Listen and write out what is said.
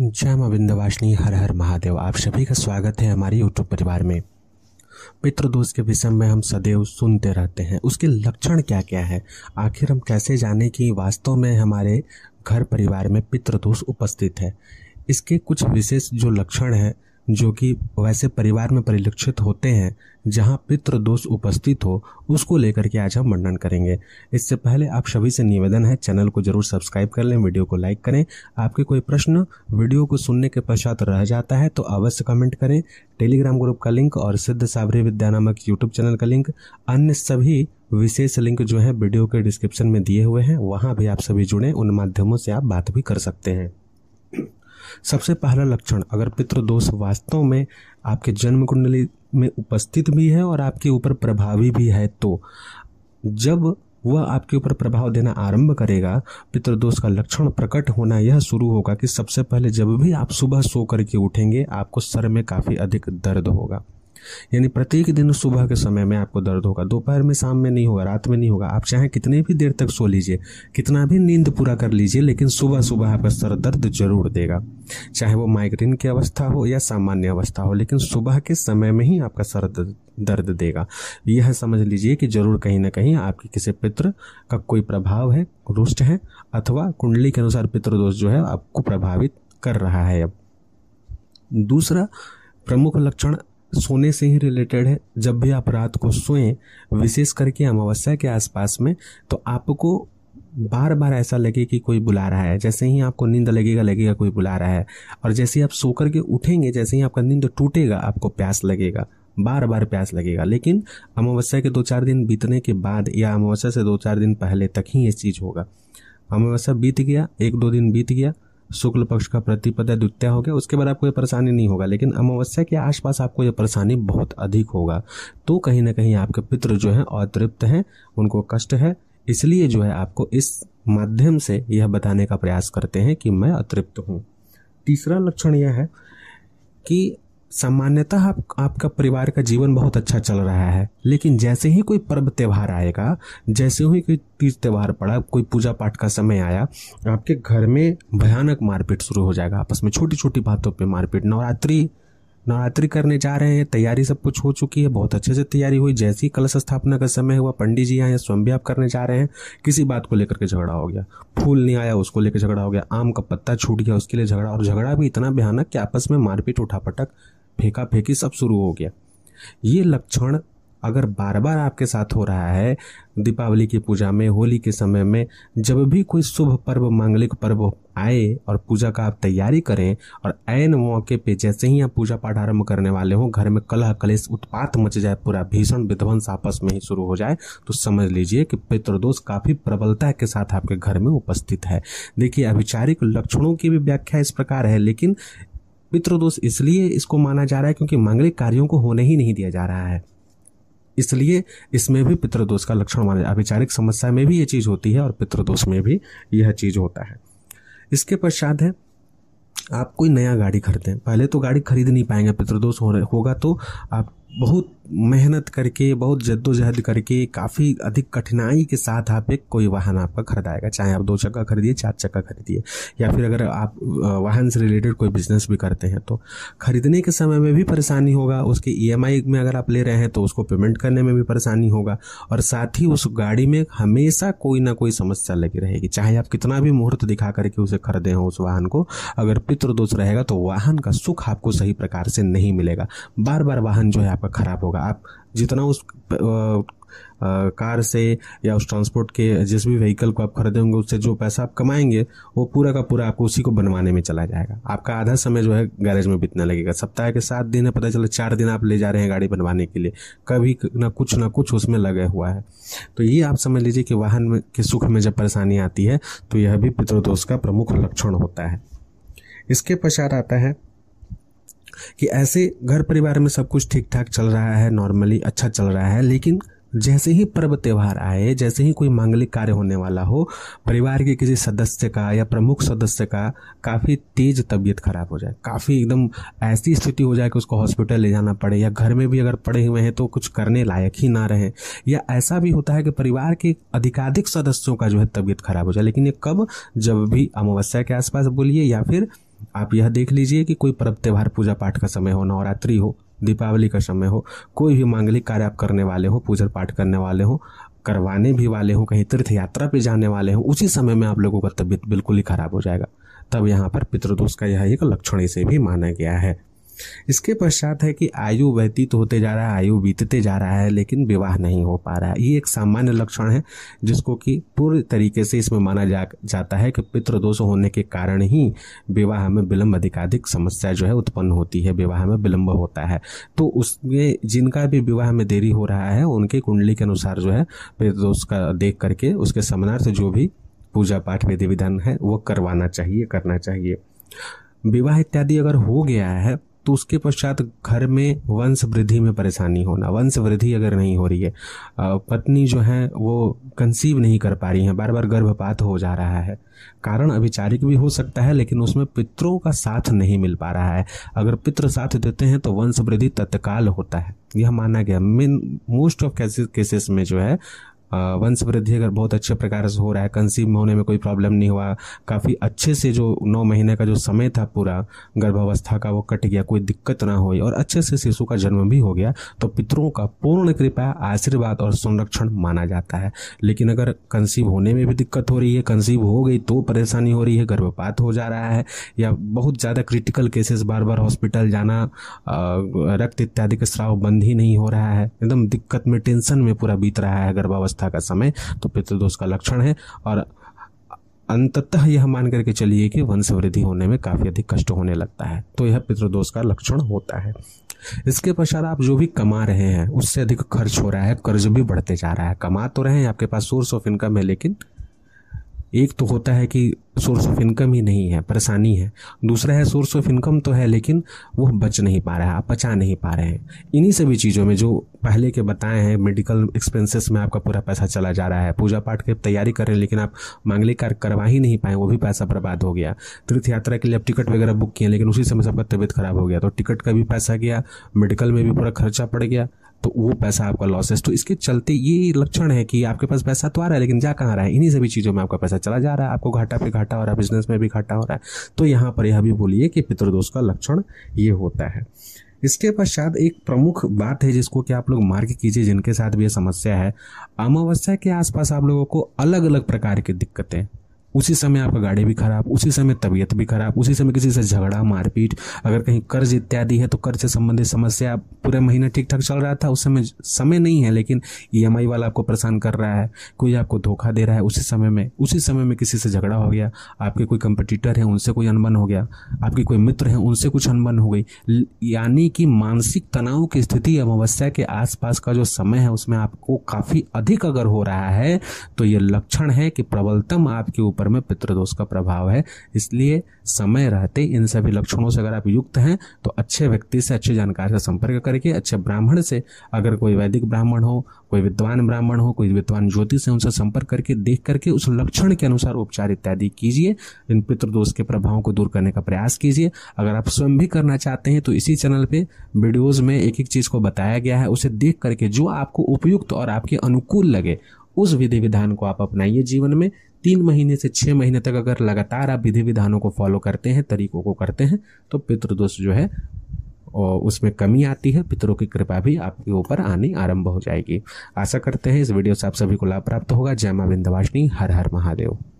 जय माँ विंध्यवासिनी हर हर महादेव आप सभी का स्वागत है हमारे यूट्यूब परिवार में मित्र दोष के विषय में हम सदैव सुनते रहते हैं उसके लक्षण क्या क्या है आखिर हम कैसे जाने कि वास्तव में हमारे घर परिवार में पितृदोष उपस्थित है इसके कुछ विशेष जो लक्षण हैं जो कि वैसे परिवार में परिलक्षित होते हैं जहाँ पितृ दोष उपस्थित हो उसको लेकर के आज हम वर्णन करेंगे इससे पहले आप सभी से निवेदन है चैनल को जरूर सब्सक्राइब कर लें वीडियो को लाइक करें आपके कोई प्रश्न वीडियो को सुनने के पश्चात रह जाता है तो अवश्य कमेंट करें टेलीग्राम ग्रुप का लिंक और सिद्ध साबरी विद्या नामक यूट्यूब चैनल का लिंक अन्य सभी विशेष लिंक जो है वीडियो के डिस्क्रिप्शन में दिए हुए हैं वहाँ भी आप सभी जुड़ें उन माध्यमों से आप बात भी कर सकते हैं सबसे पहला लक्षण अगर पितृदोष वास्तव में आपके जन्म कुंडली में उपस्थित भी है और आपके ऊपर प्रभावी भी है तो जब वह आपके ऊपर प्रभाव देना आरंभ करेगा पितृदोष का लक्षण प्रकट होना यह शुरू होगा कि सबसे पहले जब भी आप सुबह सो करके उठेंगे आपको सर में काफ़ी अधिक दर्द होगा यानी प्रत्येक दिन सुबह के समय में आपको दर्द होगा दोपहर में शाम में नहीं होगा रात में नहीं होगा आप चाहे कितने भी देर तक सो लीजिए कितना भी नींद पूरा कर लीजिए लेकिन सुबह सुबह आपका सर दर्द जरूर देगा चाहे वो माइग्रेन की अवस्था हो या सामान्य अवस्था हो लेकिन सुबह के समय में ही आपका सर दर्द देगा यह समझ लीजिए कि जरूर कहीं ना कहीं आपके किसी पित्र का कोई प्रभाव है रुष्ट है अथवा कुंडली के अनुसार पितृदोष जो है आपको प्रभावित कर रहा है अब दूसरा प्रमुख लक्षण सोने से ही रिलेटेड है जब भी आप रात को सोएं विशेष करके अमावस्या के आसपास में तो आपको बार बार ऐसा लगे कि कोई बुला रहा है जैसे ही आपको नींद लगेगा लगेगा कोई बुला रहा है और जैसे ही आप सो करके उठेंगे जैसे ही आपका नींद टूटेगा आपको प्यास लगेगा बार बार प्यास लगेगा लेकिन अमावस्या के दो चार दिन बीतने के बाद या अमावस्या से दो चार दिन पहले तक ही ये चीज़ होगा अमावस्या बीत गया एक दो दिन बीत गया शुक्ल पक्ष का प्रतिपद द्वितीय हो गया उसके बाद आपको ये परेशानी नहीं होगा लेकिन अमावस्या के आसपास आपको ये परेशानी बहुत अधिक होगा तो कहीं ना कहीं आपके पितृ जो हैं अतृप्त हैं उनको कष्ट है इसलिए जो है आपको इस माध्यम से यह बताने का प्रयास करते हैं कि मैं अतृप्त हूँ तीसरा लक्षण यह है कि सामान्यतः आप, आपका परिवार का जीवन बहुत अच्छा चल रहा है लेकिन जैसे ही कोई पर्व त्यौहार आएगा जैसे ही कोई तीज त्यौहार पड़ा कोई पूजा पाठ का समय आया आपके घर में भयानक मारपीट शुरू हो जाएगा आपस में छोटी छोटी बातों पे मारपीट नवरात्रि नवरात्रि करने जा रहे हैं तैयारी सब कुछ हो चुकी है बहुत अच्छे से तैयारी हुई जैसे ही कलश स्थापना का समय हुआ पंडित जी आए स्वयं आप करने जा रहे हैं किसी बात को लेकर के झगड़ा हो गया फूल नहीं आया उसको लेकर झगड़ा हो गया आम का पत्ता छूट गया उसके लिए झगड़ा और झगड़ा भी इतना भयानक कि आपस में मारपीट उठापटक फेंका फेंकी सब शुरू हो गया ये लक्षण अगर बार बार आपके साथ हो रहा है दीपावली की पूजा में होली के समय में जब भी कोई शुभ पर्व मांगलिक पर्व आए और पूजा का आप तैयारी करें और ऐन मौके पे जैसे ही आप पूजा पाठ आरंभ करने वाले हों घर में कलह कलेश उत्पात मच जाए पूरा भीषण विध्वंस आपस में ही शुरू हो जाए तो समझ लीजिए कि पितृदोष काफ़ी प्रबलता के साथ आपके घर में उपस्थित है देखिए अभिचारिक लक्षणों की भी व्याख्या इस प्रकार है लेकिन पितृदोष इसलिए इसको माना जा रहा है क्योंकि मांगलिक कार्यों को होने ही नहीं दिया जा रहा है इसलिए इसमें भी पितृदोष का लक्षण माना जाए औपचारिक समस्या में भी ये चीज़ होती है और पितृदोष में भी यह चीज़ होता है इसके पश्चात है आप कोई नया गाड़ी खरीदें पहले तो गाड़ी खरीद नहीं पाएंगे पितृदोष हो होगा तो आप बहुत मेहनत करके बहुत जद्दोजहद करके काफ़ी अधिक कठिनाई के साथ आप एक कोई वाहन आपका खरीदाएगा चाहे आप दो चक्का खरीदिए चार चक्का खरीदिए या फिर अगर आप वाहन से रिलेटेड कोई बिजनेस भी करते हैं तो खरीदने के समय में भी परेशानी होगा उसके ई e में अगर आप ले रहे हैं तो उसको पेमेंट करने में भी परेशानी होगा और साथ ही उस गाड़ी में हमेशा कोई ना कोई समस्या लगी रहेगी चाहे आप कितना भी मुहूर्त दिखा करके उसे खरीदे हों उस वाहन को अगर पितृदोष रहेगा तो वाहन का सुख आपको सही प्रकार से नहीं मिलेगा बार बार वाहन जो है आपका खराब होगा होगा आप जितना उस कार से या उस ट्रांसपोर्ट के जिस भी व्हीकल को आप खरीदे होंगे उससे जो पैसा आप कमाएंगे वो पूरा का पूरा आपको उसी को बनवाने में चला जाएगा आपका आधा समय जो है गैरेज में बीतने लगेगा सप्ताह के सात दिन है पता चला चार दिन आप ले जा रहे हैं गाड़ी बनवाने के लिए कभी ना कुछ ना कुछ उसमें लगे हुआ है तो ये आप समझ लीजिए कि वाहन में के सुख में जब परेशानी आती है तो यह भी पितृदोष का प्रमुख लक्षण होता है इसके पश्चात आता है कि ऐसे घर परिवार में सब कुछ ठीक ठाक चल रहा है नॉर्मली अच्छा चल रहा है लेकिन जैसे ही पर्व त्यौहार आए जैसे ही कोई मांगलिक कार्य होने वाला हो परिवार के किसी सदस्य का या प्रमुख सदस्य का काफ़ी तेज तबीयत खराब हो जाए काफ़ी एकदम ऐसी स्थिति हो जाए कि उसको हॉस्पिटल ले जाना पड़े या घर में भी अगर पड़े हुए हैं तो कुछ करने लायक ही ना रहे या ऐसा भी होता है कि परिवार के अधिकाधिक सदस्यों का जो है तबीयत खराब हो जाए लेकिन ये कब जब भी अमावस्या के आसपास बोलिए या फिर आप यह देख लीजिए कि कोई पर्व त्यौहार पूजा पाठ का समय हो नवरात्रि हो दीपावली का समय हो कोई भी मांगलिक कार्य आप करने वाले हो पूजा पाठ करने वाले हो करवाने भी वाले हो कहीं तीर्थ यात्रा पे जाने वाले हो उसी समय में आप लोगों का तबीयत बिल्कुल ही खराब हो जाएगा तब यहाँ पर पितृदोष का यह एक लक्षण इसे भी माना गया है इसके पश्चात है कि आयु व्यतीत होते जा रहा है आयु बीतते जा रहा है लेकिन विवाह नहीं हो पा रहा है ये एक सामान्य लक्षण है जिसको कि पूरे तरीके से इसमें माना जा जाता है कि पितृदोष होने के कारण ही विवाह में विलंब अधिकाधिक समस्या जो है उत्पन्न होती है विवाह में विलंब होता है तो उसमें जिनका भी विवाह में देरी हो रहा है उनके कुंडली के अनुसार जो है पितृदोष का देख करके उसके समानार्थ जो भी पूजा पाठ विधि विधान है वो करवाना चाहिए करना चाहिए विवाह इत्यादि अगर हो गया है तो उसके पश्चात घर में वंश वृद्धि में परेशानी होना वंश वृद्धि अगर नहीं हो रही है पत्नी जो है वो कंसीव नहीं कर पा रही है बार बार गर्भपात हो जा रहा है कारण अभिचारिक भी हो सकता है लेकिन उसमें पितरों का साथ नहीं मिल पा रहा है अगर पितृ साथ देते हैं तो वंश वृद्धि तत्काल होता है यह माना गया मेन मोस्ट ऑफ केसेस में जो है वंश वृद्धि अगर बहुत अच्छे प्रकार से हो रहा है कंसीव होने में कोई प्रॉब्लम नहीं हुआ काफ़ी अच्छे से जो नौ महीने का जो समय था पूरा गर्भावस्था का वो कट गया कोई दिक्कत ना हो और अच्छे से शिशु का जन्म भी हो गया तो पितरों का पूर्ण कृपा आशीर्वाद और संरक्षण माना जाता है लेकिन अगर कंसीव होने में भी दिक्कत हो रही है कंसीव हो गई तो परेशानी हो रही है गर्भपात हो जा रहा है या बहुत ज़्यादा क्रिटिकल केसेस बार बार हॉस्पिटल जाना रक्त इत्यादि का स्राव बंद ही नहीं हो रहा है एकदम दिक्कत में टेंशन में पूरा बीत रहा है गर्भावस्था अवस्था का समय तो पितृदोष का लक्षण है और अंततः यह मान करके चलिए कि वंशवृद्धि होने में काफ़ी अधिक कष्ट होने लगता है तो यह पितृदोष का लक्षण होता है इसके पश्चात आप जो भी कमा रहे हैं उससे अधिक खर्च हो रहा है कर्ज भी बढ़ते जा रहा है कमा तो रहे हैं आपके पास सोर्स ऑफ इनकम है लेकिन एक तो होता है कि सोर्स ऑफ इनकम ही नहीं है परेशानी है दूसरा है सोर्स ऑफ इनकम तो है लेकिन वो बच नहीं पा रहा है आप बचा नहीं पा रहे हैं इन्हीं सभी चीज़ों में जो पहले के बताए हैं मेडिकल एक्सपेंसेस में आपका पूरा पैसा चला जा रहा है पूजा पाठ की तैयारी कर रहे हैं लेकिन आप मांगलिक कार्य करवा ही नहीं पाए वो भी पैसा बर्बाद हो गया तीर्थ यात्रा के लिए आप टिकट वगैरह बुक किए लेकिन उसी समय सबका तबीयत खराब हो गया तो टिकट का भी पैसा गया मेडिकल में भी पूरा खर्चा पड़ गया तो वो पैसा आपका लॉसेस तो इसके चलते ये लक्षण है कि आपके पास पैसा तो आ रहा है लेकिन जा कहाँ रहा है इन्हीं सभी चीज़ों में आपका पैसा चला जा रहा है आपको घाटा पे घाटा हो रहा है बिजनेस में भी घाटा हो रहा है तो यहाँ पर यह भी बोलिए कि पितृदोष का लक्षण ये होता है इसके पश्चात एक प्रमुख बात है जिसको कि आप लोग मार्क कीजिए जिनके साथ भी यह समस्या है अमावस्या के आसपास आप लोगों को अलग अलग प्रकार की दिक्कतें उसी समय आपका गाड़ी भी खराब उसी समय तबीयत भी खराब उसी समय किसी से झगड़ा मारपीट अगर कहीं कर्ज इत्यादि है तो कर्ज से संबंधित समस्या पूरे महीने ठीक ठाक चल रहा था उस समय समय नहीं है लेकिन ई e वाला आपको परेशान कर रहा है कोई आपको धोखा दे रहा है उसी समय में उसी समय में किसी से झगड़ा हो गया आपके कोई कंपटीटर है उनसे कोई अनबन हो गया आपके कोई मित्र हैं उनसे कुछ अनबन हो गई यानी कि मानसिक तनाव की स्थिति अमावस्या के आसपास का जो समय है उसमें आपको काफ़ी अधिक अगर हो रहा है तो ये लक्षण है कि प्रबलतम आपके ऊपर ऊपर में पितृदोष का प्रभाव है इसलिए समय रहते इन सभी लक्षणों से अगर आप युक्त हैं तो अच्छे व्यक्ति से अच्छे जानकार से संपर्क करके अच्छे ब्राह्मण से अगर कोई वैदिक ब्राह्मण हो कोई विद्वान ब्राह्मण हो कोई विद्वान ज्योतिष है उनसे संपर्क करके देख करके उस लक्षण के अनुसार उपचार इत्यादि कीजिए इन पितृदोष के प्रभावों को दूर करने का प्रयास कीजिए अगर आप स्वयं भी करना चाहते हैं तो इसी चैनल पे वीडियोस में एक एक चीज़ को बताया गया है उसे देख करके जो आपको उपयुक्त और आपके अनुकूल लगे उस विधि विधान को आप अपनाइए जीवन में तीन महीने से छः महीने तक अगर लगातार आप विधि विधानों को फॉलो करते हैं तरीकों को करते हैं तो पितृदोष जो है और उसमें कमी आती है पितरों की कृपा भी आपके ऊपर आनी आरंभ हो जाएगी आशा करते हैं इस वीडियो से आप सभी को लाभ प्राप्त होगा जय माँ विंध्यवासिनी हर हर महादेव